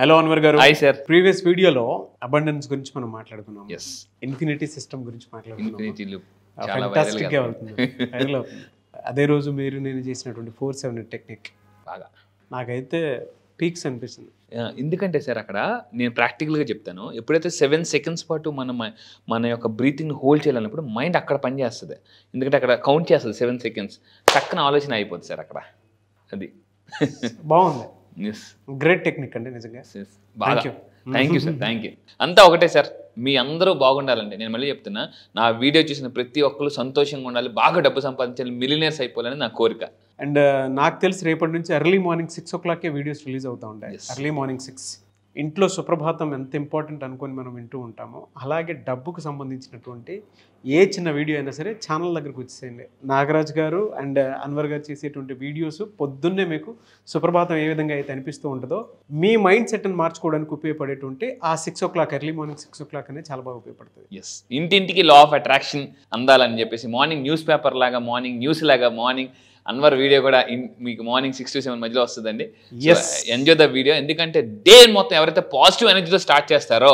Hello Anwar గారు hi sir previous వీడియోలో abundance గురించి మనం మాట్లాడుకున్నాం ఎస్ ఇన్ఫినిటీ సిస్టమ్ గురించి మాట్లాడుకున్నాం అదే రోజు మీరు నేను చేసినటువంటి ఫోర్ సెవెన్ టెక్నిక్ బాగా నాకైతే పీక్స్ అనిపిస్తుంది ఎందుకంటే సార్ అక్కడ నేను ప్రాక్టికల్గా చెప్తాను ఎప్పుడైతే సెవెన్ సెకండ్స్ పాటు మనం మన యొక్క బ్రీతింగ్ హోల్డ్ చేయాలన్నప్పుడు మైండ్ అక్కడ పనిచేస్తుంది ఎందుకంటే అక్కడ కౌంట్ చేస్తుంది సెవెన్ సెకండ్స్ చక్కని ఆలోచన అయిపోతుంది సార్ అక్కడ అది బాగుంది గ్రేట్ టెక్నిక్ అండి నిజంగా thank you sir thank you అంతా ఒకటే సార్ మీ అందరూ బాగుండాలండి నేను మళ్ళీ చెప్తున్నా నా వీడియో చూసిన ప్రతి ఒక్కరు సంతోషంగా ఉండాలి బాగా డబ్బు సంపాదించాలి మిలినర్స్ అయిపోవాలని నా కోరిక అండ్ నాకు తెలిసి రేపటి నుంచి ఎర్లీ మార్నింగ్ సిక్స్ ఓ క్లాక్కే వీడియోస్ రిలీజ్ అవుతూ ఉంటాయి ఎర్లీ మార్నింగ్ సిక్స్ ఇంట్లో సుప్రభాతం ఎంత ఇంపార్టెంట్ అనుకొని మనం వింటూ ఉంటామో అలాగే డబ్బుకు సంబంధించినటువంటి ఏ చిన్న వీడియో అయినా సరే ఛానల్ దగ్గరకు వచ్చేసేయండి నాగరాజ్ గారు అండ్ అన్వర్ గారు చేసేటువంటి వీడియోస్ పొద్దున్నే మీకు సుప్రభాతం ఏ విధంగా అయితే అనిపిస్తూ ఉంటుందో మీ మైండ్ సెట్ని మార్చుకోవడానికి ఉపయోగపడేటువంటి ఆ six o'clock early morning six o'clock అనేది చాలా బాగా ఉపయోగపడుతుంది ఎస్ ఇంటింటికి లా ఆఫ్ అట్రాక్షన్ అందాలని చెప్పేసి మార్నింగ్ న్యూస్ పేపర్ లాగా మార్నింగ్ న్యూస్ లాగా మార్నింగ్ అన్వర్ వీడియో కూడా మీకు మార్నింగ్ సిక్స్ టు సెవెన్ మధ్యలో వస్తుందండి ఎంజాయ్ ద వీడియో ఎందుకంటే డే మొత్తం ఎవరైతే పాజిటివ్ ఎనర్జీతో స్టార్ట్ చేస్తారో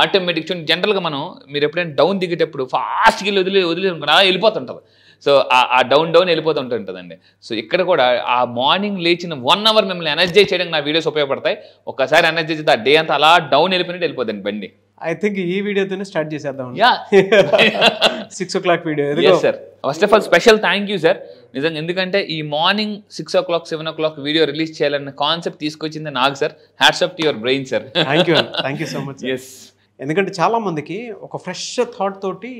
ఆటోమేటిక్ చూడండి జనరల్గా మనం మీరు ఎప్పుడైనా డౌన్ దిగేటప్పుడు ఫాస్ట్కి వెళ్ళి వదిలే వదిలే వెళ్ళిపోతుంటారు సో ఆ డౌన్ డౌన్ వెళ్ళిపోతూ ఉంటుందండి సో ఇక్కడ కూడా ఆ మార్నింగ్ లేచిన వన్ అవర్ మిమ్మల్ని ఎనర్జీ చేయడానికి నా వీడియోస్ ఉపయోగపడతాయి ఒకసారి ఎనర్జీ చేస్తే ఆ డే అంతా అలా డౌన్ వెళ్ళిపోయినట్టు వెళ్ళిపోతుంది బండి ఐ థింక్ ఈ వీడియోతోనే స్టార్ట్ చేసేద్దాం six o'clock video sir first of all special thank you sir నిజంగా ఎందుకంటే ఈ morning six o'clock seven o'clock video release చేయాలన్న కాన్సెప్ట్ తీసుకొచ్చింది నాకు sir hats off to your brain sir thank you thank you so much yes ఎందుకంటే చాలా మందికి ఒక ఫ్రెష్ థాట్ తోటి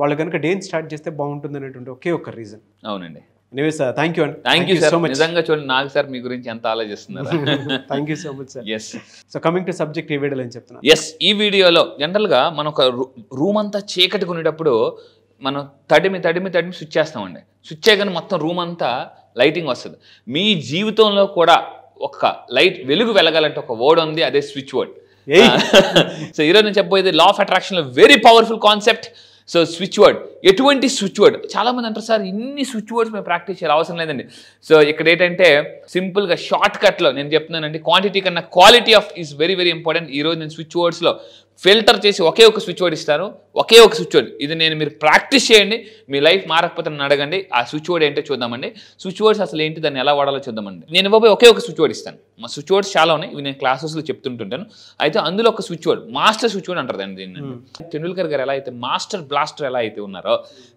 వాళ్ళు కనుక డేన్ స్టార్ట్ చేస్తే బాగుంటుంది అనేటువంటి ఒకే ఒక రీజన్ అవునండి ఎనివే సార్ థ్యాంక్ యూ అండి థ్యాంక్ యూ సో మచ్ నిజంగా చూడండి నాకు సార్ మీ గురించి ఎంత ఆలోచిస్తున్నారు thank you so much sir yes so coming to subject ఈ వీడియోలో ఏం చెప్తున్నా ఎస్ ఈ వీడియోలో జనరల్గా మనం ఒక రూమ్ అంతా చీకటి కొనేటప్పుడు మనం తడిమి తడిమి తడిమి స్విచ్ చేస్తామండి స్విచ్ చేయగానే మొత్తం రూమ్ అంతా లైటింగ్ వస్తుంది మీ జీవితంలో కూడా ఒక లైట్ వెలుగు వెలగాలంటే ఒక వర్డ్ ఉంది అదే స్విచ్ వర్డ్ సో ఈరోజు నేను చెప్పబోయేది లా ఆఫ్ అట్రాక్షన్లో very powerful concept so switch word ఎటువంటి స్విచ్ వర్డ్ చాలామంది అంటారు సార్ ఇన్ని స్విచ్ వర్డ్స్ మేము ప్రాక్టీస్ చేయాలి అవసరం లేదండి సో ఇక్కడ ఏంటంటే సింపుల్గా షార్ట్ కట్లో నేను చెప్తున్నానండి క్వాంటిటీ కన్నా quality of is very very important ఈరోజు నేను స్విచ్ వర్డ్స్లో ఫిల్టర్ చేసి ఒకే ఒక స్విచ్ వర్డ్ ఇస్తాను ఒకే ఒక స్విచ్ వర్డ్ ఇది నేను మీరు ప్రాక్టీస్ చేయండి మీ లైఫ్ మారకపోతే నన్ను అడగండి ఆ స్విచ్ వర్డ్ ఏంటో చూద్దామండి స్విచ్ వర్డ్స్ అసలు ఏంటి దాన్ని ఎలా వాడాలో చూద్దామండి నేను ఇవ్వబోయే ఒకే ఒక స్విచ్ వర్డ్ ఇస్తాను మా స్విచ్ వర్డ్స్ చాలా ఉన్నాయి ఇవి నేను క్లాసెస్లో చెప్తుంటుంటాను అయితే అందులో ఒక switch word master switch word అంటారు దాన్ని దీన్ని టెండూల్కర్ hmm. గారు ఎలా అయితే మాస్టర్ బ్లాస్టర్ ఎలా అయితే ఉన్నారో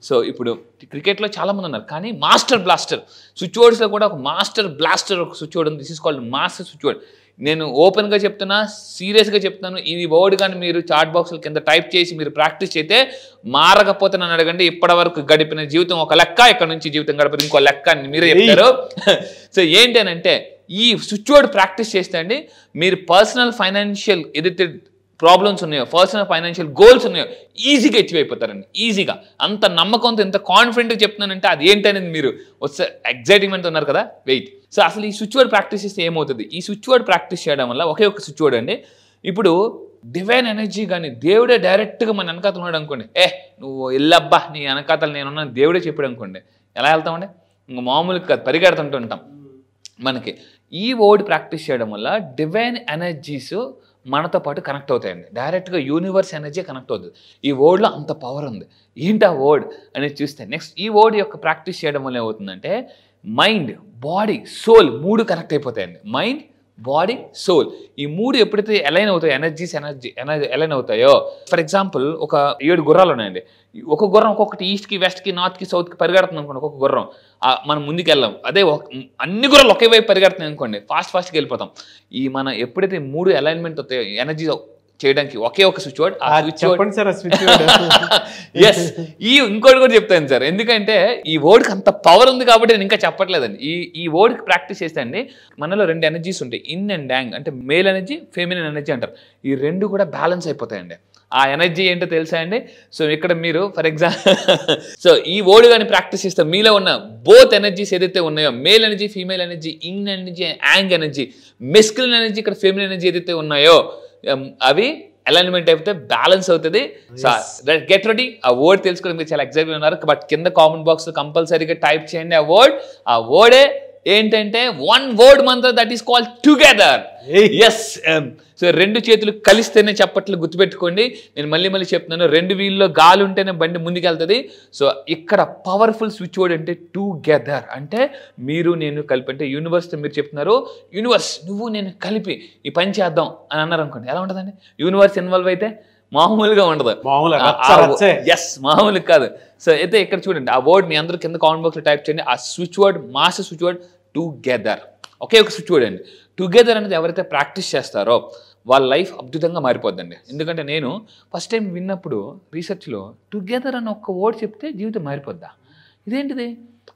సో ఇప్పుడు క్రికెట్లో చాలామంది ఉన్నారు కానీ మాస్టర్ బ్లాస్టర్ స్విచ్ ఓవర్స్లో కూడా ఒక మాస్టర్ బ్లాస్టర్ ఒక switch board this is called master switch board నేను ఓపెన్గా చెప్తున్నా సీరియస్గా చెప్తున్నాను ఇది వర్డ్ కానీ మీరు చాట్ బాక్స్ల కింద టైప్ చేసి మీరు ప్రాక్టీస్ చేస్తే మారకపోతే నన్ను అడగండి ఇప్పటి వరకు గడిపిన జీవితం ఒక లెక్క ఇక్కడ నుంచి జీవితం గడపదు ఇంకో లెక్క అని మీరే చెప్తారు సో ఏంటి అంటే ఈ స్విచ్ వర్డ్ ప్రాక్టీస్ చేస్తే అండి మీరు పర్సనల్ ఫైనాన్షియల్ ఏదైతే ప్రాబ్లమ్స్ ఉన్నాయో పర్సనల్ ఫైనాన్షియల్ గోల్స్ ఉన్నాయో ఈజీగా అచీవ్ అయిపోతారండి ఈజీగా అంత నమ్మకంతో ఎంత కాన్ఫిడెంట్గా చెప్తున్నానంటే అది ఏంటనేది మీరు వస్తే ఎగ్జైటింగ్మెంట్ ఉన్నారు కదా వెయిట్ సో అసలు ఈ స్విచ్ వర్డ్ ప్రాక్టీస్ చేస్తే ఏమవుతుంది ఈ స్విచ్ వర్డ్ ప్రాక్టీస్ చేయడం వల్ల ఒకే ఒక స్విచ్ వర్డ్ అండి ఇప్పుడు డివైన్ ఎనర్జీ కానీ దేవుడే డైరెక్ట్గా మన వెనకాతలు ఉన్నాడు అనుకోండి ఏ నువ్వు వెళ్ళబ్బా నీ వెనకాతలు నేనున్నాను దేవుడే చెప్పాడు అనుకోండి ఎలా వెళ్తామండి ఇంకా మామూలుగా పరిగెడుతుంటుంటాం మనకి ఈ వర్డ్ ప్రాక్టీస్ చేయడం వల్ల డివైన్ ఎనర్జీస్ మనతో పాటు కనెక్ట్ అవుతాయండి డైరెక్ట్గా యూనివర్స్ ఎనర్జీ కనెక్ట్ అవుతుంది ఈ వర్డ్లో అంత పవర్ ఉంది ఏంటి ఆ వర్డ్ అనేది చూస్తే నెక్స్ట్ ఈ వర్డ్ యొక్క ప్రాక్టీస్ చేయడం వల్ల ఏమవుతుందంటే మైండ్ బాడీ సోల్ మూడు కనెక్ట్ అయిపోతాయండి మైండ్ బాడీ సోల్ ఈ మూడు ఎప్పుడైతే ఎలైన్ అవుతాయో ఎనర్జీస్ ఎనర్జీ ఎనర్జీ ఎలైన్ అవుతాయో ఫర్ ఎగ్జాంపుల్ ఒక ఏడు గుర్రాలు ఉన్నాయండి ఒక గుర్రం ఒక్కొక్కటి ఈస్ట్కి వెస్ట్కి నార్త్కి సౌత్కి పరిగెడుతుంది అనుకోండి ఒక్కొక్క గుర్రం మనం ముందుకు వెళ్ళాం అదే అన్ని గుర్రాలు ఒకే వైపు పరిగెడుతున్నాయి అనుకోండి ఫాస్ట్ ఫాస్ట్కి వెళ్ళిపోతాం ఈ మన ఎప్పుడైతే మూడు అలైన్మెంట్ అవుతాయో ఎనర్జీ చేయడానికి ఒకే ఒక స్విచ్ బోర్డ్ ఆ స్విచ్ ఎస్ ఈ ఇంకోటి కూడా చెప్తాను సార్ ఎందుకంటే ఈ వర్డ్కి అంత పవర్ ఉంది కాబట్టి నేను ఇంకా చెప్పట్లేదండి ఈ ఈ వర్డ్కి ప్రాక్టీస్ చేస్తే మనలో రెండు ఎనర్జీస్ ఉంటాయి ఇన్ అండ్ డ్యాంగ్ అంటే మేల్ ఎనర్జీ ఫెమినిన్ ఎనర్జీ అంటారు ఈ రెండు కూడా బ్యాలెన్స్ అయిపోతాయండి ఆ ఎనర్జీ ఏంటో తెలుసా అండి సో ఇక్కడ మీరు ఫర్ ఎగ్జాంపుల్ సో ఈ ఓడి కానీ ప్రాక్టీస్ చేస్తే మీలో ఉన్న బోత్ ఎనర్జీస్ ఏదైతే ఉన్నాయో male energy female energy yin energy yang energy masculine energy ఇక్కడ ఫీమేల్ ఎనర్జీ ఏదైతే ఉన్నాయో అవి అలైన్మెంట్ అయితే బ్యాలెన్స్ అవుతుంది గెట్ రెడీ ఆ వర్డ్ తెలుసుకుని మీరు చాలా ఎగ్జైట్గా ఉన్నారు బట్ కింద కామెంట్ బాక్స్ కంపల్సరీగా టైప్ చేయండి ఆ వర్డ్ ఆ వర్డే ఏంటంటే one word mantra that is called together yes so రెండు చేతులు కలిస్తేనే చప్పట్లు గుర్తుపెట్టుకోండి నేను మళ్ళీ మళ్ళీ చెప్తున్నాను రెండు వీల్లో గాలి ఉంటేనే బండి ముందుకెళ్తుంది సో ఇక్కడ పవర్ఫుల్ స్విచ్ వర్డ్ అంటే టుగెదర్ అంటే మీరు నేను కలిపి అంటే యూనివర్స్తో మీరు చెప్తున్నారు యూనివర్స్ నువ్వు నేను కలిపి ఈ పని చేద్దాం అని అన్నారు అనుకోండి ఎలా ఉంటుందండి యూనివర్స్ ఇన్వాల్వ్ అయితే మామూలుగా ఉండదు ఎస్ మామూలు కాదు సో అయితే ఇక్కడ చూడండి ఆ వర్డ్ మీ అందరూ కింద కామెంట్ బాక్స్లో టైప్ చేయండి ఆ switch word master switch word together ఒకే ఒక చూడండి టుగెదర్ అనేది ఎవరైతే ప్రాక్టీస్ చేస్తారో వాళ్ళ లైఫ్ అద్భుతంగా మారిపోద్దండి ఎందుకంటే నేను ఫస్ట్ టైం విన్నప్పుడు రీసెర్చ్లో టుగెదర్ అని ఒక్క వర్డ్ చెప్తే జీవితం మారిపోద్దా ఇదేంటిది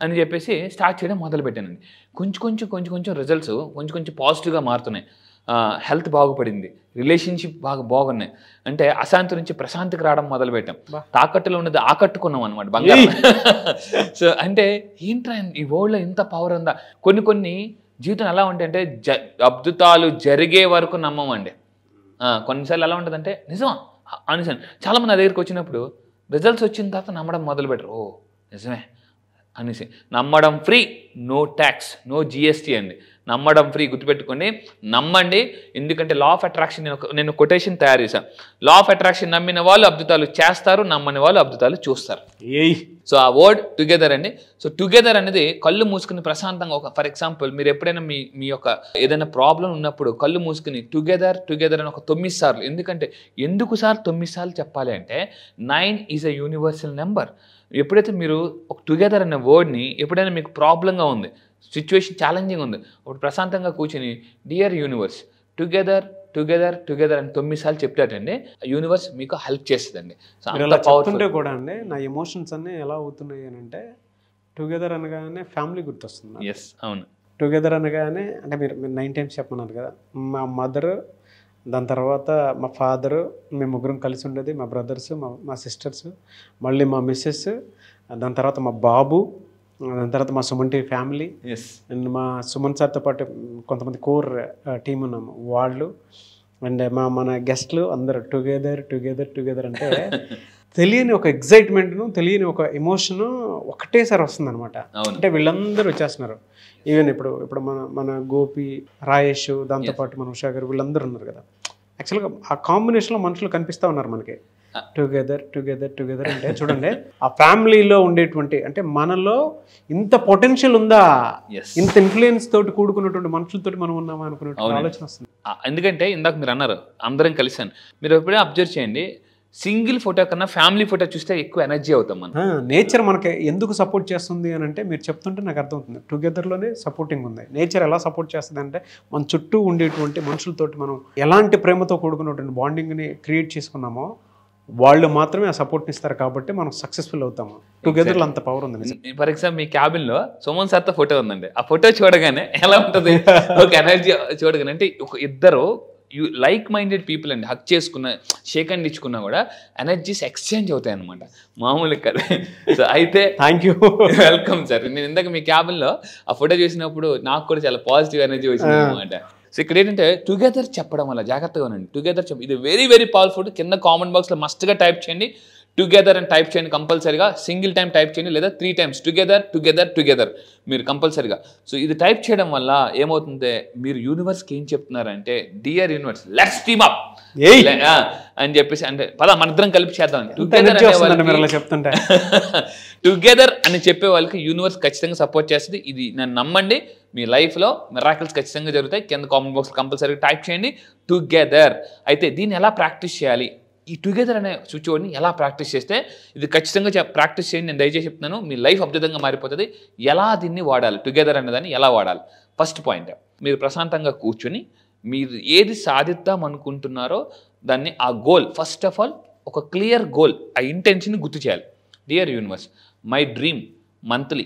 అని చెప్పేసి స్టార్ట్ చేయడం మొదలుపెట్టానండి కొంచెం కొంచెం కొంచెం కొంచెం రిజల్ట్స్ కొంచెం కొంచెం పాజిటివ్గా మారుతున్నాయి హెల్త్ బాగుపడింది రిలేషన్షిప్ బాగా బాగున్నాయి అంటే అశాంతి నుంచి ప్రశాంతికి రావడం మొదలు పెట్టాం తాకట్టులో ఉన్నది ఆకట్టుకున్నాం అనమాట బంగారం సో అంటే ఏంట్రా ఈ వరల్డ్లో ఇంత పవర్ ఉందా కొన్ని కొన్ని జీవితం ఎలా అంటే జ అద్భుతాలు జరిగే వరకు నమ్మమండి కొన్నిసార్లు ఎలా ఉంటుందంటే నిజం అనుసాను చాలామంది నా దగ్గరికి వచ్చినప్పుడు రిజల్ట్స్ వచ్చిన తర్వాత నమ్మడం మొదలు పెట్టరు ఓ నిజమే అనేసి నమ్మడం free no tax no GST అండి నమ్మడం ఫ్రీ గుర్తుపెట్టుకోండి నమ్మండి ఎందుకంటే లా ఆఫ్ అట్రాక్షన్ నేను నేను కొటేషన్ తయారు చేశాను లా ఆఫ్ అట్రాక్షన్ నమ్మిన వాళ్ళు అద్భుతాలు చేస్తారు నమ్మని వాళ్ళు అద్భుతాలు చూస్తారు ఏయ్ సో ఆ వర్డ్ టుగెదర్ అండి సో టుగెదర్ అనేది కళ్ళు మూసుకుని ప్రశాంతంగా ఒక ఫర్ ఎగ్జాంపుల్ మీరు ఎప్పుడైనా మీ మీ యొక్క ఏదైనా ప్రాబ్లం ఉన్నప్పుడు కళ్ళు మూసుకుని టుగెదర్ టుగెదర్ అని ఒక తొమ్మిది సార్లు ఎందుకంటే ఎందుకు సార్ తొమ్మిది సార్లు చెప్పాలి అంటే nine is a universal number ఎప్పుడైతే మీరు ఒక టుగెదర్ అనే వర్డ్ని ఎప్పుడైనా మీకు ప్రాబ్లంగా ఉంది సిచ్యువేషన్ ఛాలెంజింగ్ ఉంది ఒకటి ప్రశాంతంగా కూర్చొని dear universe together together together అని తొమ్మిది సార్లు యూనివర్స్ మీకు హెల్ప్ చేస్తుందండి చెప్తుంటే కూడా అండి నా ఎమోషన్స్ అన్నీ ఎలా అవుతున్నాయి అని అంటే టుగెదర్ అనగానే ఫ్యామిలీ గుర్తొస్తుంది ఎస్ అవును టుగెదర్ అనగానే అంటే మీరు మీరు నైన్ టైమ్స్ చెప్పన్నారు కదా మా మదర్ దాని తర్వాత మా ఫాదరు మేము ముగ్గురం కలిసి ఉండేది మా బ్రదర్స్ మా మా సిస్టర్స్ మళ్ళీ మా మిస్సెస్ దాని తర్వాత మా బాబు దాని తర్వాత మా సుమన్ టీ ఫ్యామిలీ అండ్ మా సుమన్ సార్తో పాటు కొంతమంది కోర్ టీం ఉన్నాము వాళ్ళు అండ్ మా మన గెస్ట్లు అందరు టుగెదర్ టుగెదర్ టుగెదర్ అంటే తెలియని ఒక ఎగ్జైట్మెంట్ను తెలియని ఒక ఎమోషను ఒకటేసారి వస్తుంది అనమాట అంటే వీళ్ళందరూ వచ్చేస్తున్నారు ఈవెన్ ఇప్పుడు ఇప్పుడు మన మన గోపి రాయేష్ దాంతోపాటు మన ఉషా గారు వీళ్ళందరూ ఉన్నారు కదా యాక్చువల్గా ఆ కాంబినేషన్లో మనుషులు కనిపిస్తూ ఉన్నారు మనకి టుగెదర్ టుగెదర్ టుగెదర్ అంటే చూడండి ఆ ఫ్యామిలీలో ఉండేటువంటి అంటే మనలో ఇంత పొటెన్షియల్ ఉందా ఇంత ఇన్ఫ్లుయెన్స్ తోటి కూడుకున్నటువంటి మనుషులతో మనం ఉన్నామా అనుకున్నటువంటి ఆలోచన వస్తుంది ఎందుకంటే ఇందాక మీరు అన్నారు అందరం కలిసి అని మీరు ఎప్పుడే అబ్జర్వ్ చేయండి సింగిల్ ఫోటో కన్నా ఫ్యామిలీ ఫోటో చూస్తే ఎక్కువ ఎనర్జీ అవుతాం మనం నేచర్ మనకి ఎందుకు సపోర్ట్ చేస్తుంది అని అంటే మీరు చెప్తుంటే నాకు అర్థమవుతుంది టుగెదర్లోనే సపోర్టింగ్ ఉంది నేచర్ ఎలా సపోర్ట్ చేస్తుంది అంటే మన చుట్టూ ఉండేటువంటి మనుషులతోటి మనం ఎలాంటి ప్రేమతో కూడుకున్నటువంటి బాండింగ్ని క్రియేట్ చేసుకున్నామో వాళ్ళు మాత్రమే ఆ సపోర్ట్ ఇస్తారు కాబట్టి మనం సక్సెస్ఫుల్ అవుతాము టుగెదర్ అంత పవర్ ఉంది ఫర్ ఎగ్జాంపుల్ మీ క్యాబిన్ లో సుమన్ సార్తో ఫోటో ఉందండి ఆ ఫోటో చూడగానే ఎలా ఉంటుంది ఒక ఎనర్జీ చూడగానే అంటే ఒక ఇద్దరు యూ లైక్ మైండెడ్ పీపుల్ అండి హక్ చేసుకున్న షేక్ అండ్ ఇచ్చుకున్నా కూడా ఎనర్జీస్ ఎక్స్చేంజ్ అవుతాయి అనమాట మామూలుగా కదా సో అయితే థ్యాంక్ యూ వెల్కమ్ సార్ నేను ఇందాక మీ క్యాబిన్ లో ఆ ఫోటో చూసినప్పుడు నాకు కూడా చాలా పాజిటివ్ ఎనర్జీ వచ్చింది అనమాట సో ఇక్కడ ఏంటంటే టుగెదర్ చెప్పడం వల్ల జాగ్రత్తగా ఉండండి టుగెదర్ చెప్ ఇది వెరీ వెరీ పవర్ఫుల్ కింద కామెంట్ బాక్స్లో మస్ట్గా టైప్ చేయండి టుగెదర్ అని టైప్ చేయండి కంపల్సరిగా సింగిల్ టైం టైప్ చేయండి లేదా three times together together together మీరు కంపల్సరిగా సో ఇది టైప్ చేయడం వల్ల ఏమవుతుందంటే మీరు యూనివర్స్కి ఏం చెప్తున్నారంటే dear universe let's team up అని చెప్పేసి అంటే పద మనద్రం కలిపి చేద్దాం చెప్తుంటే టుగెదర్ అని చెప్పే వాళ్ళకి యూనివర్స్ ఖచ్చితంగా సపోర్ట్ చేస్తుంది ఇది నన్ను నమ్మండి మీ లైఫ్లో మెరాకిల్స్ ఖచ్చితంగా జరుగుతాయి కింద కామెంట్ బాక్స్ కంపల్సరీగా టైప్ చేయండి టుగెదర్ అయితే దీన్ని ఎలా ప్రాక్టీస్ చేయాలి ఈ టుగెదర్ అనే ఓడ్ని ఎలా ప్రాక్టీస్ చేస్తే ఇది ఖచ్చితంగా ప్రాక్టీస్ చేయండి నేను దయచేసి చెప్తున్నాను మీ లైఫ్ అద్భుతంగా మారిపోతుంది ఎలా దీన్ని వాడాలి టుగెదర్ అనేదాన్ని ఎలా వాడాలి ఫస్ట్ పాయింట్ మీరు ప్రశాంతంగా కూర్చుని మీరు ఏది సాధిద్దాం అనుకుంటున్నారో దాన్ని ఆ గోల్ ఫస్ట్ ఆఫ్ ఆల్ ఒక క్లియర్ గోల్ ఆ ఇంటెన్షన్ గుర్తు చేయాలి dear universe my dream monthly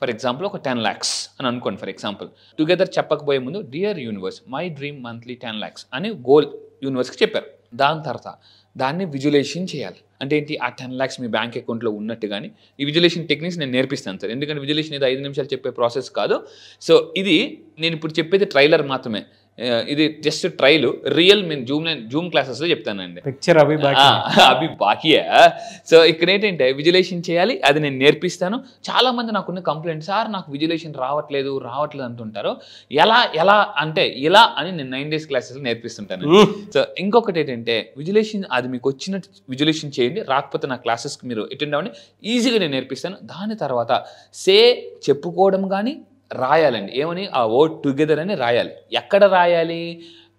for example ఒక టెన్ ల్యాక్స్ అని అనుకోండి ఫర్ ఎగ్జాంపుల్ టుగెదర్ చెప్పకపోయే ముందు dear universe my dream monthly ten lakhs అని గోల్ యూనివర్స్కి చెప్పారు దాని తర్వాత దాన్ని విజులేషన్ చేయాలి అంటే ఏంటి ఆ టెన్ ల్యాక్స్ మీ బ్యాంక్ అకౌంట్లో ఉన్నట్టు కానీ ఈ విజులేషన్ టెక్నిక్స్ నేను నేర్పిస్తాను సార్ ఎందుకంటే విజులేషన్ ఇది ఐదు నిమిషాలు చెప్పే ప్రాసెస్ కాదు సో ఇది నేను ఇప్పుడు చెప్పేది ట్రైలర్ మాత్రమే ఇది just trail real mean zoom zoom classes చెప్తాను చెప్తానండి పిక్చర్ అవి అవి బాకీయా సో ఇక్కడ ఏంటంటే విజులేషన్ చేయాలి అది నేను నేర్పిస్తాను చాలా నాకు నాకున్న కంప్లైంట్ సార్ నాకు విజులేషన్ రావట్లేదు రావట్లేదు అంటుంటారు ఎలా ఎలా అంటే ఇలా అని నేను నైన్ డేస్ క్లాసెస్ నేర్పిస్తుంటాను సో ఇంకొకటి ఏంటంటే విజులేషన్ అది మీకు వచ్చిన విజులేషన్ చేయండి రాకపోతే నా క్లాసెస్కి మీరు అటెండ్ ఈజీగా నేను నేర్పిస్తాను దాని తర్వాత సే చెప్పుకోవడం కానీ రాయాలండి ఏమని ఆ ఓట్ టుగెదర్ అని రాయాలి ఎక్కడ రాయాలి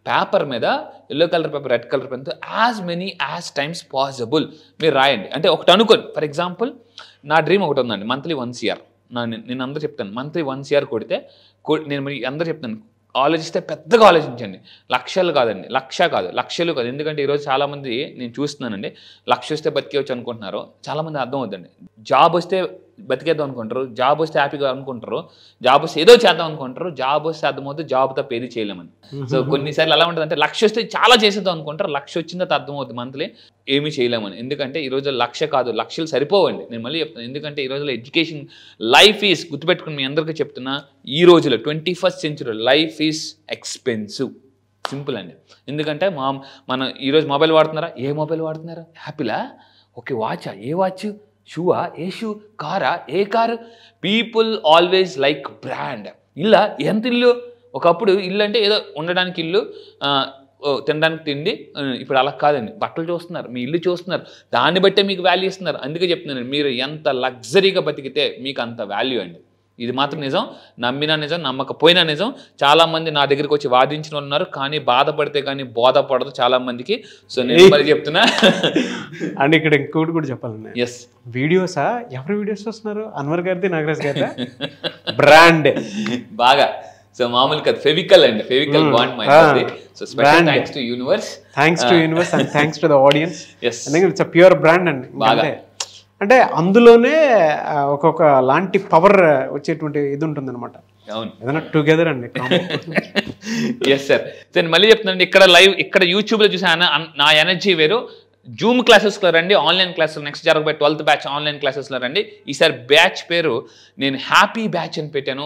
పేపర్ మీద yellow colour paper red colour పెన్తో as many as times possible మీరు రాయండి అంటే ఒకటి అనుకోని ఫర్ ఎగ్జాంపుల్ నా డ్రీమ్ ఒకటి ఉందండి మంత్లీ వన్స్ ఇయర్ నా నేను అందరూ చెప్తాను మంత్లీ వన్స్ ఇయర్ కొడితే నేను మరి అందరూ చెప్తాను ఆలోచిస్తే పెద్దగా ఆలోచించండి లక్షలు కాదండి లక్ష కాదు లక్షలు కాదు ఎందుకంటే ఈరోజు చాలామంది నేను చూస్తున్నానండి లక్ష వస్తే బతికేవచ్చు అనుకుంటున్నారు చాలామంది అర్థం అవుతుందండి జాబ్ వస్తే బతికేద్దాం అనుకుంటారు జాబ్ వస్తే హ్యాపీగా అనుకుంటారు జాబ్ వస్తే ఏదో చేద్దాం అనుకుంటారు జాబ్ వస్తే అర్థమవుతుంది జాబ్ తప్ప ఏది చేయలేమని సో కొన్నిసార్లు ఎలా ఉంటుంది అంటే లక్ష వస్తే చాలా చేసేద్దాం అనుకుంటారు లక్ష వచ్చిందో అర్థమవుతుంది మంత్లీ ఏమీ చేయలేమని ఎందుకంటే ఈ రోజు లక్ష కాదు లక్షలు సరిపోవండి నేను మళ్ళీ చెప్తాను ఎందుకంటే ఈ రోజులో ఎడ్యుకేషన్ లైఫ్ ఈజ్ గుర్తుపెట్టుకుని మీ అందరికీ చెప్తున్నా ఈ రోజులో ట్వంటీ ఫస్ట్ సెంచురీలో లైఫ్ ఈజ్ ఎక్స్పెన్సివ్ సింపుల్ అండి ఎందుకంటే మా మనం ఈరోజు మొబైల్ వాడుతున్నారా ఏ మొబైల్ వాడుతున్నారా హ్యాపీలా ఓకే వాచా ఏ వాచ్ ಶೂವಾ ఏ షూ కారా a car people always like brand ఇలా ఎంత ఇల్లు ఒకప్పుడు ఇల్లు అంటే ఏదో ఉండడానికి ఇల్లు తినడానికి తిండి ఇప్పుడు అలా కాదండి బట్టలు చూస్తున్నారు మీ ఇల్లు చూస్తున్నారు దాన్ని బట్టే మీకు వాల్యూ ఇస్తున్నారు అందుకే చెప్తున్నాను మీరు ఎంత లగ్జరీగా బతికితే మీకు అంత వాల్యూ అండి ఇది మాత్రం నిజం నమ్మినా నిజం నమ్మకపోయినా నిజం చాలామంది నా దగ్గరికి వచ్చి వాదించిన ఉన్నారు కానీ బాధపడితే కానీ బోధపడదు మందికి సో నేను మరి చెప్తున్నా అండ్ ఇక్కడ ఇంకోటి కూడా చెప్పాలండి ఎస్ వీడియోసా ఎవరు వీడియోస్ వస్తున్నారు అన్వర్ గారిది నాగరాజ్ గారి బ్రాండ్ బాగా సో మామూలు కదా ఫెవికల్ అండి Fevicol bond my so special thanks to universe thanks to universe and thanks to the audience yes it's pure brand అండి బాగా అంటే అందులోనే ఒక్కొక్క లాంటి పవర్ వచ్చేటువంటి ఇది ఉంటుందన్నమాట అవును ఏదైనా టుగెదర్ అండి ఎస్ సార్ నేను మళ్ళీ చెప్తున్నాను ఇక్కడ లైవ్ ఇక్కడ యూట్యూబ్లో చూసాను నా ఎనర్జీ వేరు జూమ్ క్లాసెస్లో రండి ఆన్లైన్ క్లాసెస్ నెక్స్ట్ జరగబోయే ట్వెల్త్ బ్యాచ్ ఆన్లైన్ క్లాసెస్లో రండి ఈసారి బ్యాచ్ పేరు నేను హ్యాపీ బ్యాచ్ అని పెట్టాను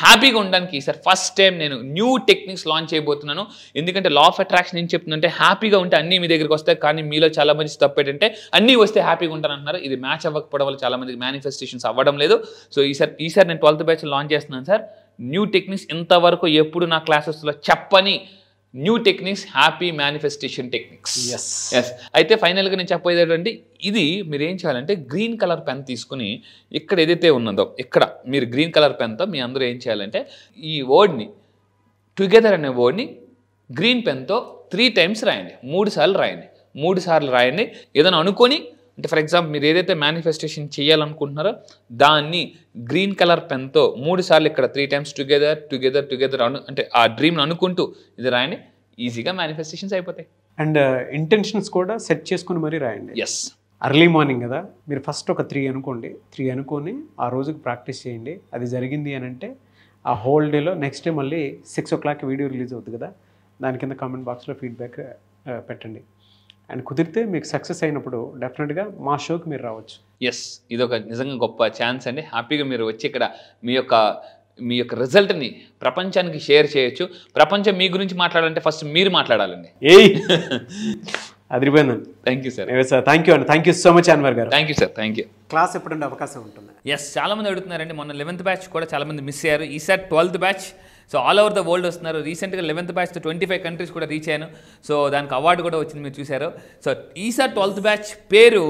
హ్యాపీగా ఉండడానికి సార్ ఫస్ట్ టైం నేను న్యూ టెక్నిక్స్ లాంచ్ చేయబోతున్నాను ఎందుకంటే లా ఆఫ్ అట్రాక్షన్ ఏం చెప్తుందంటే హ్యాపీగా ఉంటే అన్నీ మీ దగ్గరికి వస్తాయి కానీ మీలో చాలా మంది తప్పేటంటే అన్నీ వస్తే హ్యాపీగా ఉంటానంటున్నారు ఇది మ్యాచ్ అవ్వకపోవడం వల్ల చాలా మందికి మేనిఫెస్టేషన్స్ అవ్వడం లేదు సో ఈసారి ఈసారి నేను ట్వెల్త్ బ్యాచ్ లాంచ్ చేస్తున్నాను సార్ న్యూ టెక్నిక్స్ ఇంతవరకు ఎప్పుడు నా క్లాసెస్లో చెప్పని new techniques happy manifestation techniques yes అయితే ఫైనల్గా నేను చెప్పబోయేటంటే ఇది మీరు ఏం చేయాలంటే గ్రీన్ కలర్ పెన్ తీసుకుని ఇక్కడ ఏదైతే ఉన్నదో ఇక్కడ మీరు గ్రీన్ కలర్ పెన్తో మీ అందరూ ఏం చేయాలంటే ఈ వర్డ్ని టుగెదర్ అనే వర్డ్ని గ్రీన్ పెన్తో త్రీ టైమ్స్ రాయండి మూడు సార్లు రాయండి మూడు సార్లు రాయండి ఏదైనా అనుకొని అంటే ఫర్ ఎగ్జాంపుల్ మీరు ఏదైతే మేనిఫెస్టేషన్ చేయాలనుకుంటున్నారో దాన్ని గ్రీన్ కలర్ పెన్తో మూడు సార్లు ఇక్కడ three times together together together అను అంటే ఆ డ్రీమ్ని అనుకుంటూ ఇది రాయండి ఈజీగా మేనిఫెస్టేషన్స్ అయిపోతాయి అండ్ ఇంటెన్షన్స్ uh, కూడా సెట్ చేసుకుని మరీ రాయండి ఎస్ అర్లీ మార్నింగ్ కదా మీరు ఫస్ట్ ఒక త్రీ అనుకోండి త్రీ అనుకొని ఆ రోజుకి ప్రాక్టీస్ చేయండి అది జరిగింది అని అంటే ఆ హోల్ డేలో నెక్స్ట్ డే మళ్ళీ six o'clock video release అవుతుంది కదా దాని కింద కామెంట్ బాక్స్లో ఫీడ్బ్యాక్ పెట్టండి అండ్ కుదిరితే మీకు సక్సెస్ అయినప్పుడు డెఫినెట్గా మా షోకి మీరు రావచ్చు ఎస్ ఇది ఒక నిజంగా గొప్ప ఛాన్స్ అండి హ్యాపీగా మీరు వచ్చి ఇక్కడ మీ యొక్క మీ యొక్క రిజల్ట్ని ప్రపంచానికి షేర్ చేయొచ్చు ప్రపంచం మీ గురించి మాట్లాడాలంటే ఫస్ట్ మీరు మాట్లాడాలండి ఏ అదిరిపోయిందండి thank you sir sir thank you అండి thank you so much Anwar గారు thank you sir thank you class ఎప్పుడు అవకాశం ఉంటుంది ఎస్ చాలామంది అడుగుతున్నారండి మొన్న లెవెన్త్ బ్యాచ్ కూడా చాలామంది మిస్ అయ్యారు ఈసారి twelfth batch so all over the world వస్తున్నారు రీసెంట్గా eleventh batch twenty five countries కూడా రీచ్ అయ్యాను సో దానికి అవార్డు కూడా వచ్చింది మీరు చూశారు సో ఈసారి ట్వెల్త్ బ్యాచ్ పేరు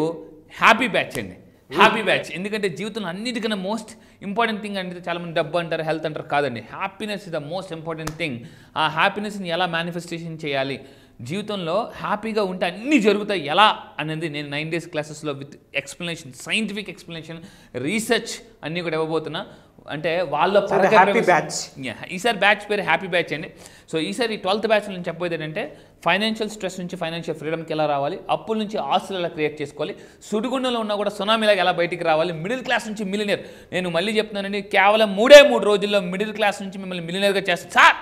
హ్యాపీ బ్యాచ్ అండి హ్యాపీ బ్యాచ్ ఎందుకంటే జీవితంలో అన్నిటికన్నా మోస్ట్ ఇంపార్టెంట్ థింగ్ అంటే చాలామంది డబ్బు అంటారు హెల్త్ అంటారు కాదండి happiness is the most important thing ఆ హ్యాపీనెస్ని ఎలా మేనిఫెస్టేషన్ చేయాలి జీవితంలో హ్యాపీగా ఉంటే అన్నీ జరుగుతాయి ఎలా అనేది నేను నైన్ డేస్ క్లాసెస్లో with explanation scientific explanation research అన్నీ కూడా ఇవ్వబోతున్నా అంటే వాళ్ళ హ్యాపీ బ్యాచ్ ఈసారి బ్యాచ్ పేరు హ్యాపీ బ్యాచ్ అండి సో ఈసారి ట్వెల్త్ బ్యాచ్ నేను చెప్పేది ఏంటంటే ఫైనాన్షియల్ స్ట్రెస్ నుంచి ఫైనాన్షియల్ ఫ్రీడమ్కి ఎలా రావాలి అప్పుల నుంచి ఆస్తులు ఎలా క్రియేట్ చేసుకోవాలి సుడిగుండంలో ఉన్నా కూడా సునామీలాగా ఎలా బయటికి రావాలి మిడిల్ క్లాస్ నుంచి మిలినియర్ నేను మళ్ళీ చెప్తున్నానండి కేవలం మూడే మూడు రోజుల్లో మిడిల్ క్లాస్ నుంచి మిమ్మల్ని మిలినియర్గా చేస్తారు సార్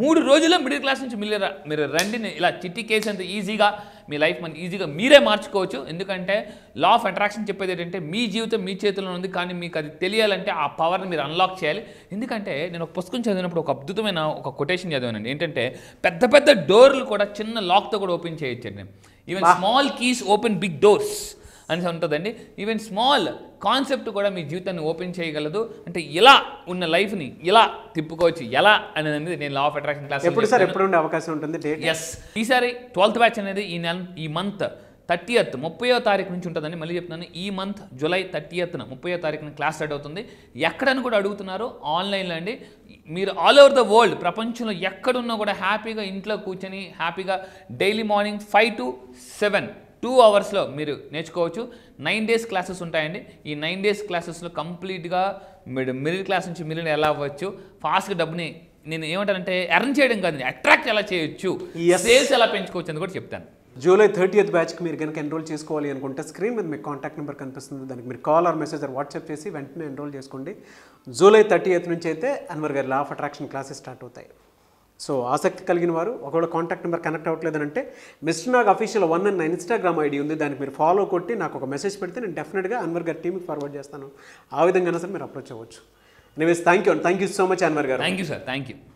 మూడు రోజుల్లో మిడిల్ క్లాస్ నుంచి మిలినియర్ మీరు రండి ఇలా చిట్టి కేసు అంత ఈజీగా మీ లైఫ్ మనం ఈజీగా మీరే మార్చుకోవచ్చు ఎందుకంటే లా ఆఫ్ అట్రాక్షన్ చెప్పేది ఏంటంటే మీ జీవితం మీ చేతిలో ఉంది కానీ మీకు అది తెలియాలంటే ఆ పవర్ని మీరు అన్లాక్ చేయాలి ఎందుకంటే నేను ఒక పుస్తకం చదివినప్పుడు ఒక అద్భుతమైన ఒక కొటేషన్ చదివానండి ఏంటంటే పెద్ద పెద్ద డోర్లు కూడా చిన్న లాక్తో కూడా ఓపెన్ చేయొచ్చండి even small keys open big doors అనేసి ఉంటుందండి ఈవెన్ స్మాల్ కాన్సెప్ట్ కూడా మీ జీవితాన్ని ఓపెన్ చేయగలదు అంటే ఇలా ఉన్న లైఫ్ని ఇలా తిప్పుకోవచ్చు ఎలా అనేది నేను లా ఆఫ్ అట్రాక్షన్ క్లాస్ ఎప్పుడు సార్ ఎప్పుడు ఉండే అవకాశం ఉంటుంది ఎస్ ఈసారి ట్వెల్త్ బ్యాచ్ అనేది ఈ నెల ఈ మంత్ థర్టీయత్ ముప్పయో తారీఖు నుంచి ఉంటుందని మళ్ళీ చెప్తున్నాను ఈ మంత్ జూలై థర్టీయత్న ముప్పయో తారీఖున క్లాస్ స్టార్ట్ అవుతుంది ఎక్కడని కూడా అడుగుతున్నారు ఆన్లైన్లో అండి మీరు ఆల్ ఓవర్ ద వరల్డ్ ప్రపంచంలో ఎక్కడున్నా కూడా హ్యాపీగా ఇంట్లో కూర్చొని హ్యాపీగా daily morning five to seven two అవర్స్లో మీరు నేర్చుకోవచ్చు నైన్ డేస్ క్లాసెస్ ఉంటాయండి ఈ నైన్ డేస్ క్లాసెస్లో కంప్లీట్గా మిడిల్ క్లాస్ నుంచి మిడిల్ ఎలా అవ్వచ్చు ఫాస్ట్గా డబ్బుని నేను ఏమంటానంటే ఎర్న్ చేయడం కాదు అట్రాక్ట్ ఎలా చేయొచ్చు సేల్స్ ఎలా పెంచుకోవచ్చు అని కూడా చెప్తాను జూలై ఎయిత్ బ్యాచ్కి మీరు కనుక ఎన్రోల్ చేసుకోవాలి అనుకుంటే స్క్రీన్ మీద మీకు కాంటాక్ట్ నెంబర్ కనిపిస్తుంది దానికి మీరు కాల్ ఆర్ మెసేజ్ వాట్సాప్ చేసి వెంటనే ఎన్రోల్ చేసుకోండి జూలై థర్టీ ఎయిత్ నుంచి అయితే అన్వర్ గారి law of attraction classes start అవుతాయి సో ఆసక్తి కలిగిన వారు ఒకవేళ కాంటాక్ట్ నెంబర్ కనెక్ట్ అవ్వట్లేదంటే mister Nag official one and Instagram ID ఉంది దానికి మీరు ఫాలో కొట్టి నాకు ఒక మెసేజ్ పెడితే నేను డెఫినెట్గా అన్వర్ గారి టీమ్కి ఫార్వర్డ్ చేస్తాను ఆ విధంగా సార్ మీరు అప్రోచ్ అవ్వచ్చు anyways thank you and thank you so much Anwar గారు thank you sir thank you